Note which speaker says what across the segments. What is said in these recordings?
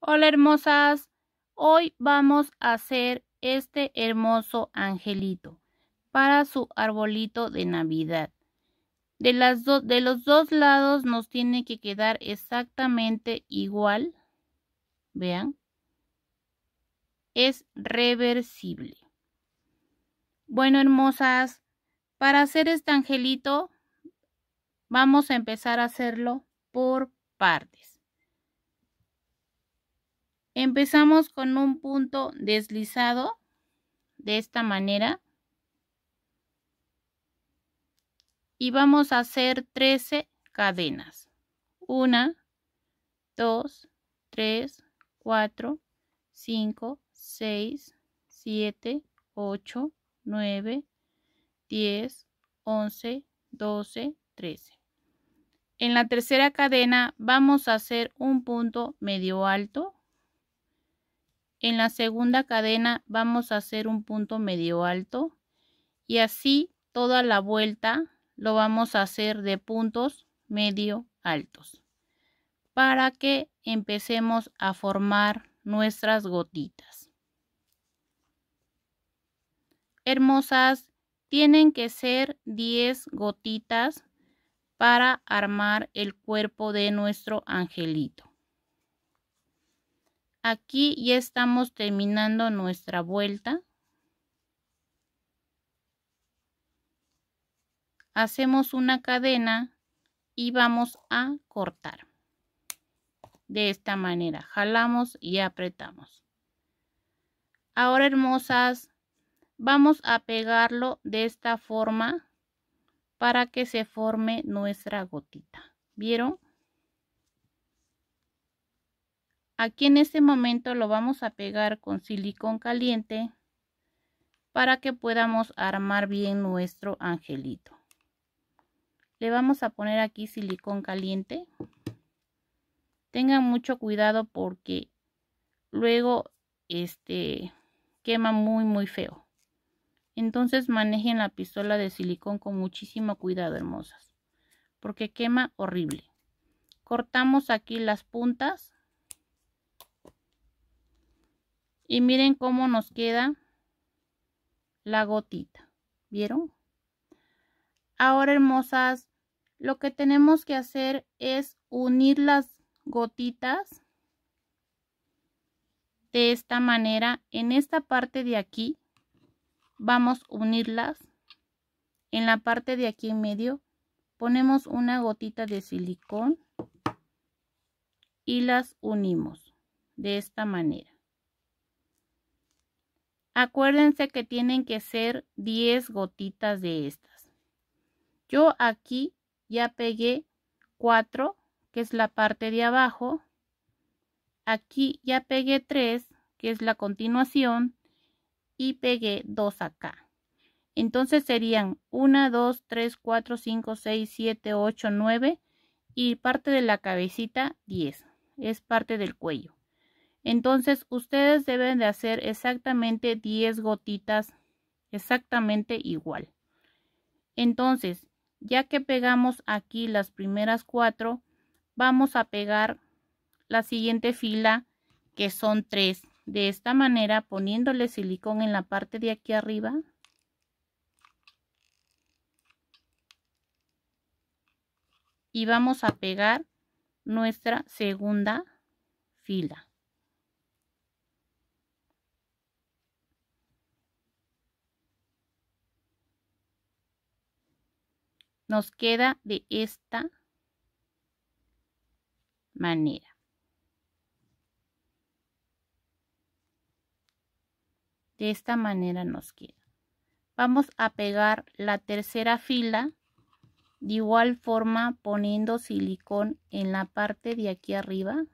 Speaker 1: Hola hermosas, hoy vamos a hacer este hermoso angelito para su arbolito de Navidad. De, las de los dos lados nos tiene que quedar exactamente igual. Vean. Es reversible. Bueno, hermosas, para hacer este angelito vamos a empezar a hacerlo por partes. Empezamos con un punto deslizado de esta manera. Y vamos a hacer 13 cadenas. 1, 2, 3, 4, 5, 6, 7, 8, 9, 10, 11, 12, 13. En la tercera cadena vamos a hacer un punto medio alto en la segunda cadena vamos a hacer un punto medio alto y así toda la vuelta lo vamos a hacer de puntos medio altos para que empecemos a formar nuestras gotitas. Hermosas, tienen que ser 10 gotitas para armar el cuerpo de nuestro angelito aquí ya estamos terminando nuestra vuelta hacemos una cadena y vamos a cortar de esta manera jalamos y apretamos ahora hermosas vamos a pegarlo de esta forma para que se forme nuestra gotita vieron Aquí en este momento lo vamos a pegar con silicón caliente para que podamos armar bien nuestro angelito. Le vamos a poner aquí silicón caliente. Tengan mucho cuidado porque luego este quema muy muy feo. Entonces manejen la pistola de silicón con muchísimo cuidado, hermosas, porque quema horrible. Cortamos aquí las puntas Y miren cómo nos queda la gotita. ¿Vieron? Ahora, hermosas, lo que tenemos que hacer es unir las gotitas de esta manera. En esta parte de aquí vamos a unirlas. En la parte de aquí en medio ponemos una gotita de silicón y las unimos de esta manera. Acuérdense que tienen que ser 10 gotitas de estas. Yo aquí ya pegué 4, que es la parte de abajo. Aquí ya pegué 3, que es la continuación. Y pegué 2 acá. Entonces serían 1, 2, 3, 4, 5, 6, 7, 8, 9 y parte de la cabecita 10. Es parte del cuello. Entonces ustedes deben de hacer exactamente 10 gotitas exactamente igual. Entonces, ya que pegamos aquí las primeras cuatro, vamos a pegar la siguiente fila que son tres. De esta manera poniéndole silicón en la parte de aquí arriba. Y vamos a pegar nuestra segunda fila. nos queda de esta manera. De esta manera nos queda. Vamos a pegar la tercera fila de igual forma poniendo silicón en la parte de aquí arriba.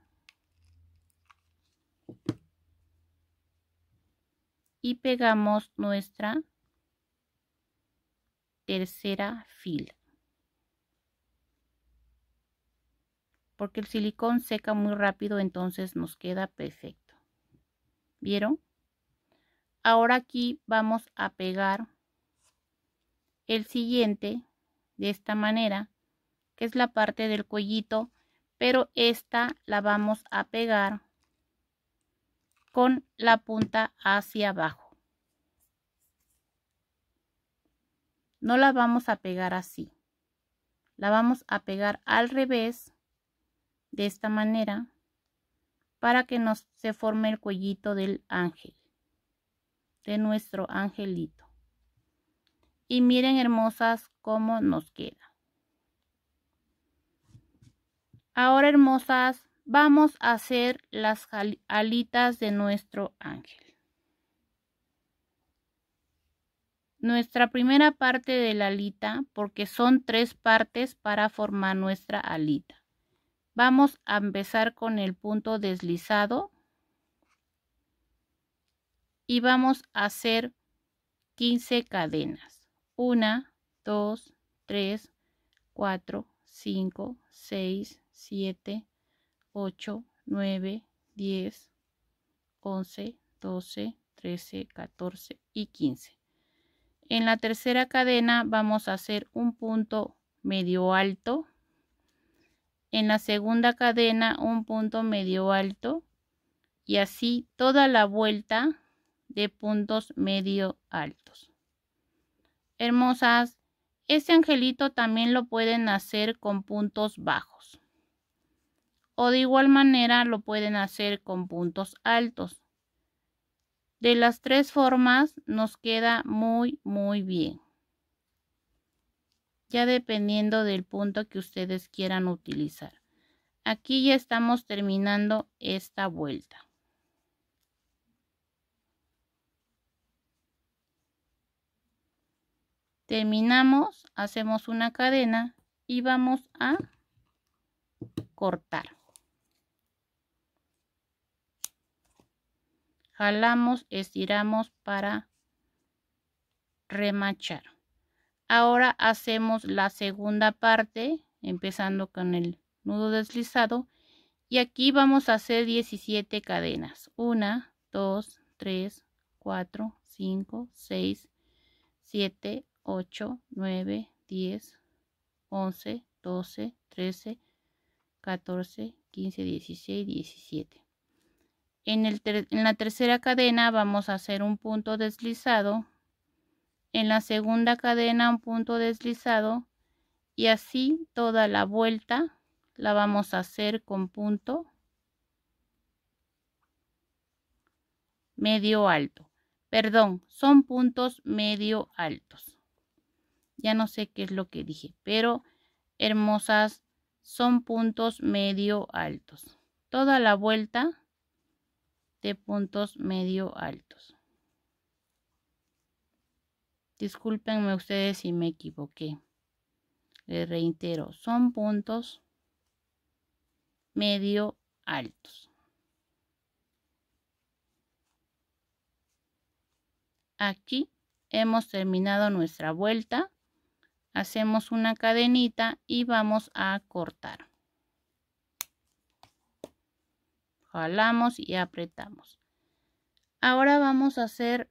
Speaker 1: Y pegamos nuestra tercera fila. porque el silicón seca muy rápido, entonces nos queda perfecto. ¿Vieron? Ahora aquí vamos a pegar el siguiente de esta manera, que es la parte del cuellito, pero esta la vamos a pegar con la punta hacia abajo. No la vamos a pegar así. La vamos a pegar al revés de esta manera para que nos se forme el cuellito del ángel, de nuestro angelito. Y miren hermosas cómo nos queda. Ahora hermosas, vamos a hacer las alitas de nuestro ángel. Nuestra primera parte de la alita, porque son tres partes para formar nuestra alita. Vamos a empezar con el punto deslizado y vamos a hacer 15 cadenas. 1, 2, 3, 4, 5, 6, 7, 8, 9, 10, 11, 12, 13, 14 y 15. En la tercera cadena vamos a hacer un punto medio alto en la segunda cadena un punto medio alto y así toda la vuelta de puntos medio altos. Hermosas, este angelito también lo pueden hacer con puntos bajos. O de igual manera lo pueden hacer con puntos altos. De las tres formas nos queda muy, muy bien ya dependiendo del punto que ustedes quieran utilizar. Aquí ya estamos terminando esta vuelta. Terminamos, hacemos una cadena y vamos a cortar. Jalamos, estiramos para remachar. Ahora hacemos la segunda parte, empezando con el nudo deslizado. Y aquí vamos a hacer 17 cadenas. 1, 2, 3, 4, 5, 6, 7, 8, 9, 10, 11, 12, 13, 14, 15, 16, 17. En, en la tercera cadena vamos a hacer un punto deslizado en la segunda cadena un punto deslizado y así toda la vuelta la vamos a hacer con punto medio alto perdón son puntos medio altos ya no sé qué es lo que dije pero hermosas son puntos medio altos toda la vuelta de puntos medio altos Discúlpenme ustedes si me equivoqué. Les reitero, son puntos medio altos. Aquí hemos terminado nuestra vuelta. Hacemos una cadenita y vamos a cortar. Jalamos y apretamos. Ahora vamos a hacer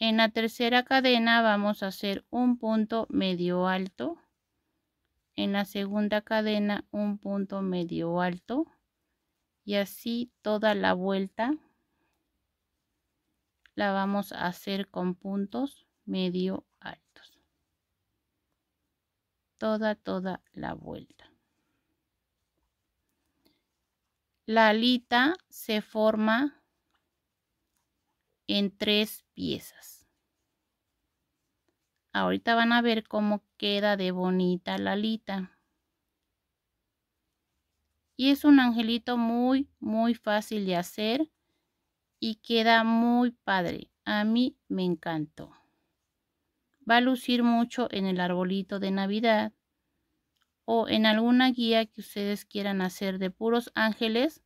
Speaker 1: En la tercera cadena vamos a hacer un punto medio alto. En la segunda cadena un punto medio alto. Y así toda la vuelta la vamos a hacer con puntos medio altos. Toda, toda la vuelta. La alita se forma en tres piezas. Ahorita van a ver cómo queda de bonita la alita. Y es un angelito muy, muy fácil de hacer y queda muy padre. A mí me encantó. Va a lucir mucho en el arbolito de Navidad o en alguna guía que ustedes quieran hacer de puros ángeles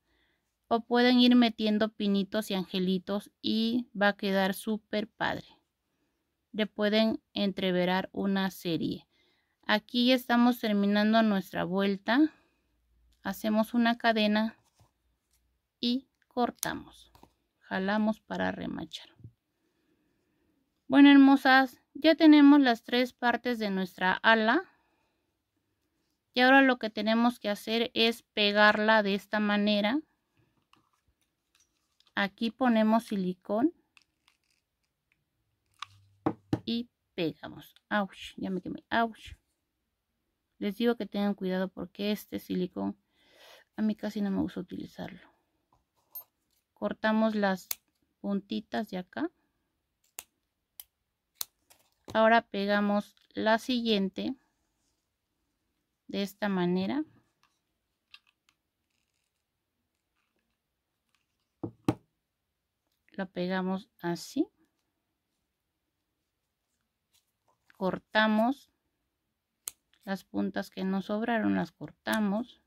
Speaker 1: o pueden ir metiendo pinitos y angelitos y va a quedar súper padre. Le pueden entreverar una serie. Aquí estamos terminando nuestra vuelta. Hacemos una cadena y cortamos. Jalamos para remachar. Bueno, hermosas, ya tenemos las tres partes de nuestra ala. Y ahora lo que tenemos que hacer es pegarla de esta manera aquí ponemos silicón y pegamos ¡Auch! ya me quemé ¡Auch! les digo que tengan cuidado porque este silicón a mí casi no me gusta utilizarlo cortamos las puntitas de acá ahora pegamos la siguiente de esta manera la pegamos así cortamos las puntas que nos sobraron las cortamos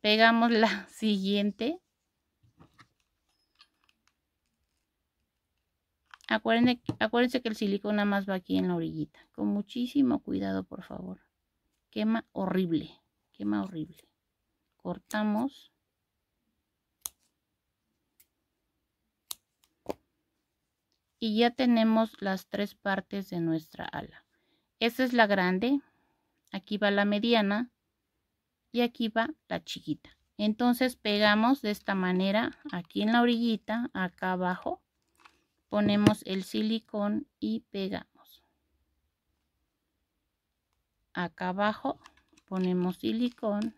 Speaker 1: pegamos la siguiente acuérdense, acuérdense que el silicona más va aquí en la orillita con muchísimo cuidado por favor quema horrible quema horrible cortamos y ya tenemos las tres partes de nuestra ala. Esta es la grande, aquí va la mediana y aquí va la chiquita. Entonces pegamos de esta manera aquí en la orillita, acá abajo, ponemos el silicón y pegamos. Acá abajo ponemos silicón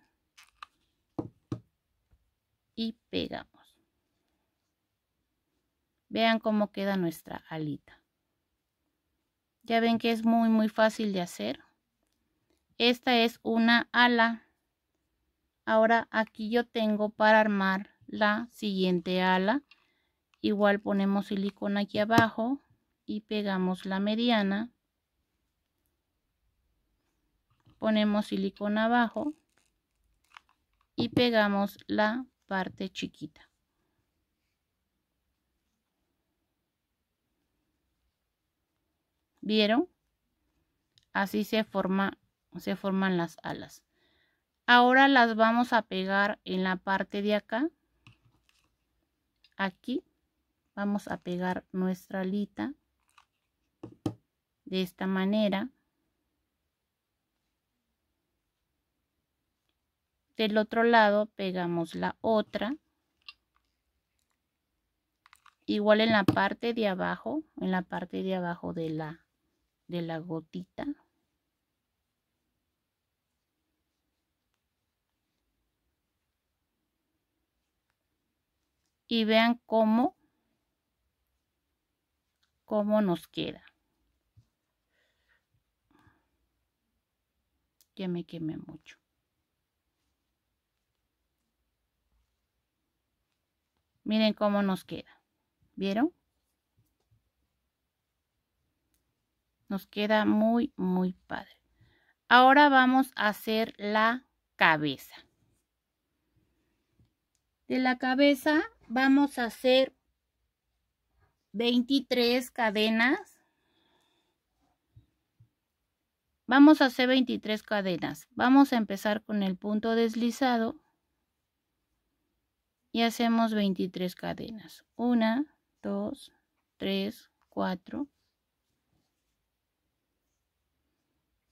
Speaker 1: y pegamos. Vean cómo queda nuestra alita. Ya ven que es muy muy fácil de hacer. Esta es una ala. Ahora aquí yo tengo para armar la siguiente ala. Igual ponemos silicona aquí abajo y pegamos la mediana. Ponemos silicona abajo y pegamos la parte chiquita. ¿Vieron? Así se, forma, se forman las alas. Ahora las vamos a pegar en la parte de acá. Aquí vamos a pegar nuestra alita de esta manera. Del otro lado pegamos la otra. Igual en la parte de abajo, en la parte de abajo de la de la gotita y vean cómo cómo nos queda ya me quemé mucho miren cómo nos queda vieron Nos queda muy, muy padre. Ahora vamos a hacer la cabeza. De la cabeza vamos a hacer 23 cadenas. Vamos a hacer 23 cadenas. Vamos a empezar con el punto deslizado. Y hacemos 23 cadenas. 1, 2, 3, 4,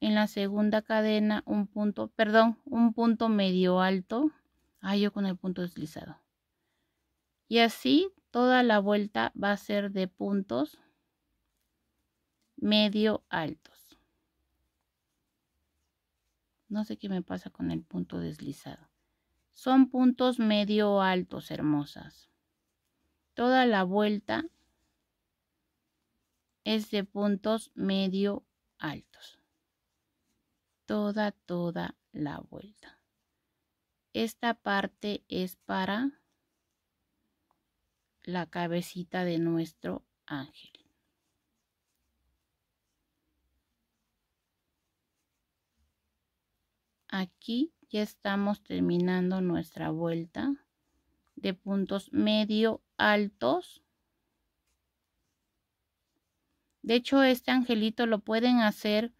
Speaker 1: en la segunda cadena un punto, perdón, un punto medio alto, ah, yo con el punto deslizado. Y así toda la vuelta va a ser de puntos medio altos. No sé qué me pasa con el punto deslizado. Son puntos medio altos, hermosas. Toda la vuelta es de puntos medio altos toda, toda la vuelta. Esta parte es para la cabecita de nuestro ángel. Aquí ya estamos terminando nuestra vuelta de puntos medio altos. De hecho, este angelito lo pueden hacer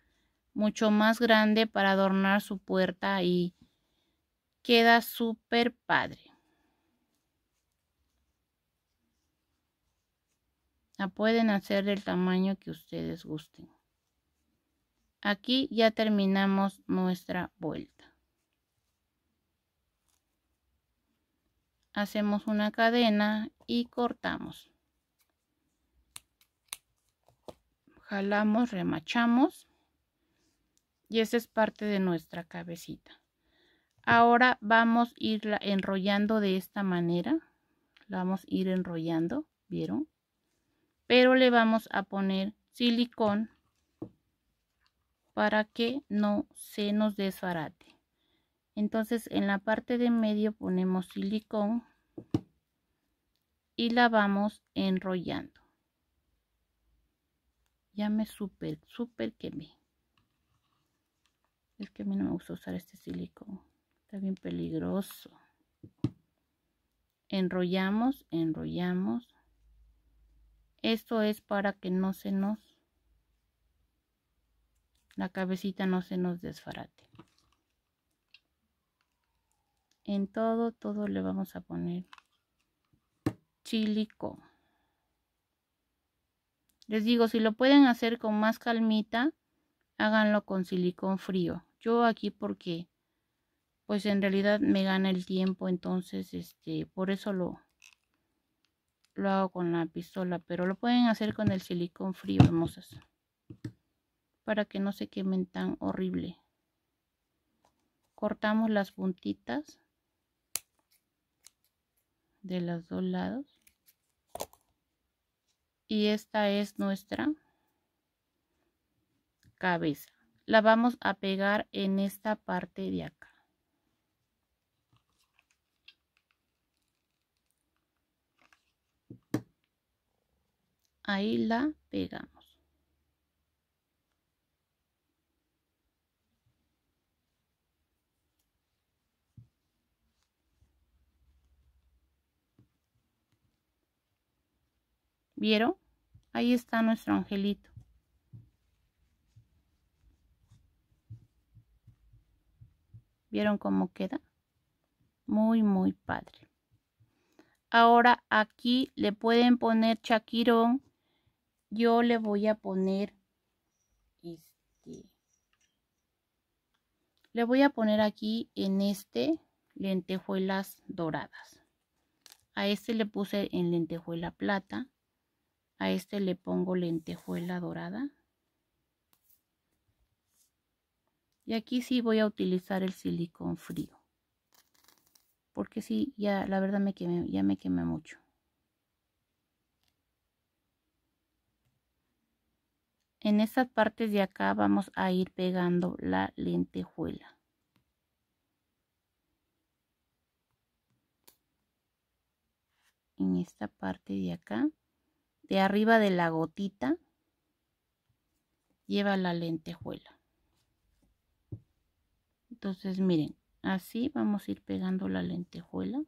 Speaker 1: mucho más grande para adornar su puerta y queda súper padre. La pueden hacer del tamaño que ustedes gusten. Aquí ya terminamos nuestra vuelta. Hacemos una cadena y cortamos. Jalamos, remachamos y esa es parte de nuestra cabecita. Ahora vamos a irla enrollando de esta manera. La vamos a ir enrollando, ¿vieron? Pero le vamos a poner silicón para que no se nos desbarate. Entonces en la parte de medio ponemos silicón y la vamos enrollando. Ya me súper, que quemé. Es que a mí no me gusta usar este silicón. Está bien peligroso. Enrollamos, enrollamos. Esto es para que no se nos... La cabecita no se nos desfarate. En todo, todo le vamos a poner silicón. Les digo, si lo pueden hacer con más calmita, háganlo con silicón frío yo aquí porque pues en realidad me gana el tiempo, entonces este, por eso lo, lo hago con la pistola, pero lo pueden hacer con el silicón frío, hermosas, para que no se quemen tan horrible. Cortamos las puntitas de los dos lados y esta es nuestra cabeza la vamos a pegar en esta parte de acá. Ahí la pegamos. ¿Vieron? Ahí está nuestro angelito. ¿Vieron cómo queda? Muy, muy padre. Ahora aquí le pueden poner chaquirón. Yo le voy a poner este. Le voy a poner aquí en este lentejuelas doradas. A este le puse en lentejuela plata. A este le pongo lentejuela dorada. Y aquí sí voy a utilizar el silicón frío. Porque sí, ya la verdad me quemé, ya me quemé mucho. En estas partes de acá vamos a ir pegando la lentejuela. En esta parte de acá, de arriba de la gotita, lleva la lentejuela entonces miren así vamos a ir pegando la lentejuela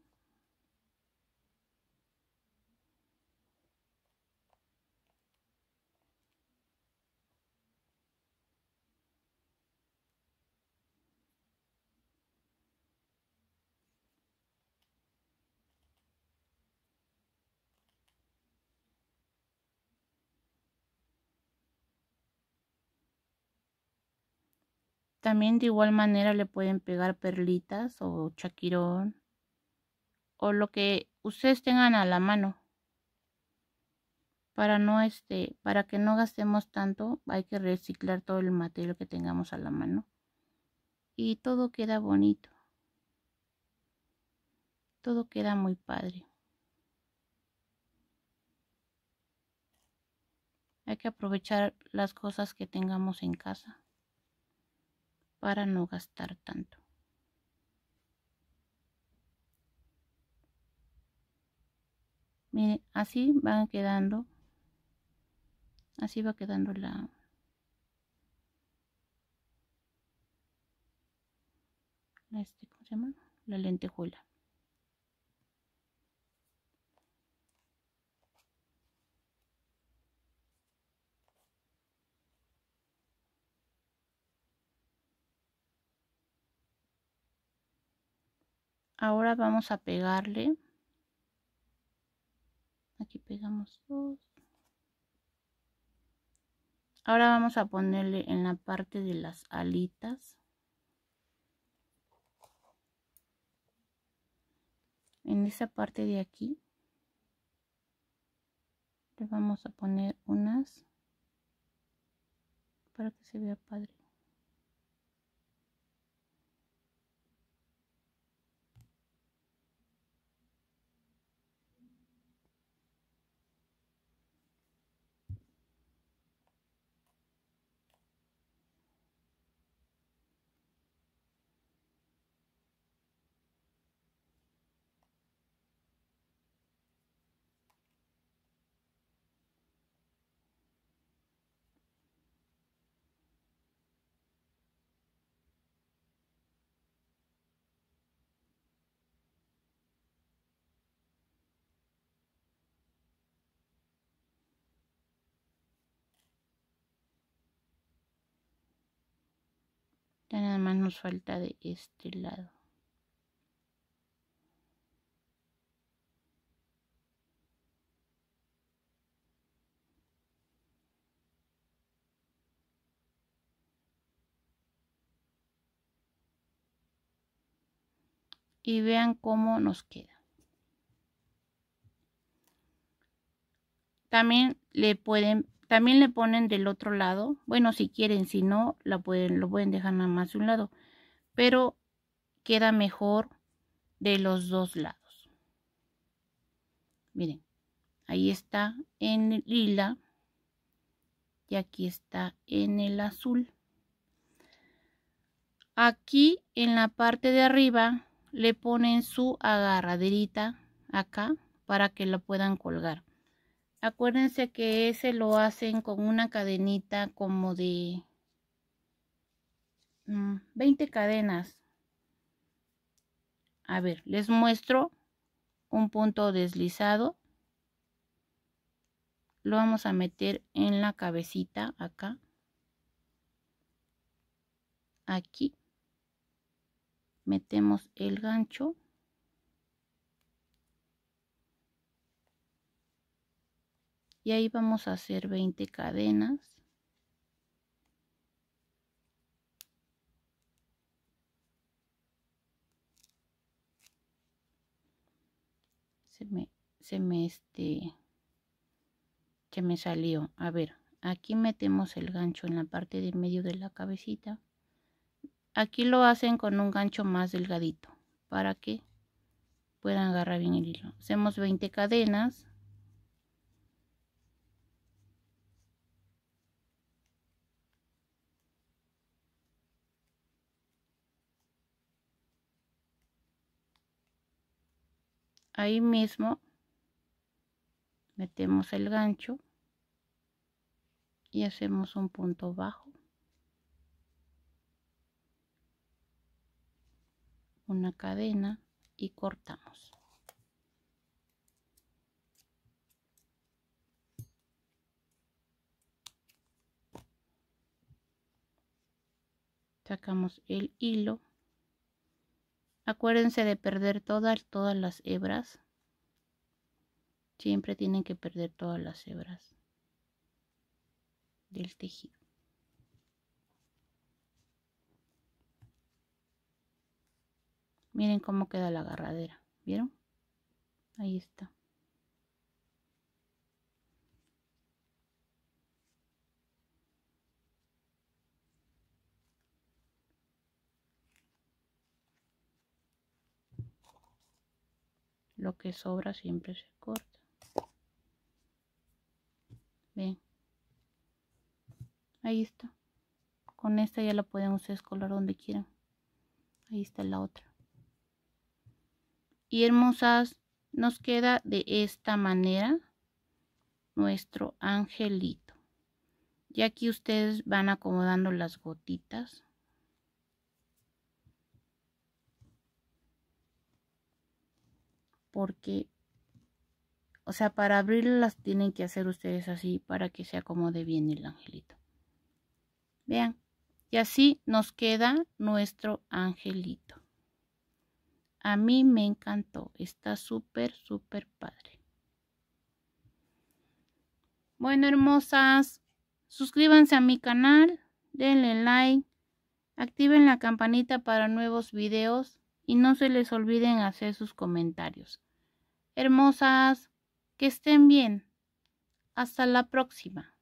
Speaker 1: También de igual manera le pueden pegar perlitas o chaquirón o lo que ustedes tengan a la mano. Para no este, para que no gastemos tanto, hay que reciclar todo el material que tengamos a la mano. Y todo queda bonito. Todo queda muy padre. Hay que aprovechar las cosas que tengamos en casa para no gastar tanto. Miren, así van quedando, así va quedando la, este, ¿cómo se llama? la lentejuela. ahora vamos a pegarle aquí pegamos dos ahora vamos a ponerle en la parte de las alitas en esa parte de aquí le vamos a poner unas para que se vea padre ya nada más nos falta de este lado y vean cómo nos queda. También le pueden también le ponen del otro lado, bueno si quieren, si no, la pueden, lo pueden dejar nada más de un lado, pero queda mejor de los dos lados. Miren, ahí está en lila y aquí está en el azul. Aquí en la parte de arriba le ponen su agarraderita acá para que la puedan colgar. Acuérdense que ese lo hacen con una cadenita como de 20 mm, cadenas. A ver, les muestro un punto deslizado. Lo vamos a meter en la cabecita acá. Aquí. Metemos el gancho. y ahí vamos a hacer 20 cadenas se me se me este se me salió a ver aquí metemos el gancho en la parte de medio de la cabecita aquí lo hacen con un gancho más delgadito para que puedan agarrar bien el hilo hacemos 20 cadenas ahí mismo metemos el gancho y hacemos un punto bajo una cadena y cortamos sacamos el hilo Acuérdense de perder todas, todas las hebras. Siempre tienen que perder todas las hebras del tejido. Miren cómo queda la agarradera. ¿Vieron? Ahí está. lo que sobra siempre se corta bien ahí está con esta ya la podemos escolar donde quieran ahí está la otra y hermosas nos queda de esta manera nuestro angelito y aquí ustedes van acomodando las gotitas porque, o sea, para abrirlas tienen que hacer ustedes así para que se acomode bien el angelito. Vean, y así nos queda nuestro angelito. A mí me encantó, está súper, súper padre. Bueno, hermosas, suscríbanse a mi canal, denle like, activen la campanita para nuevos videos y no se les olviden hacer sus comentarios. Hermosas, que estén bien. Hasta la próxima.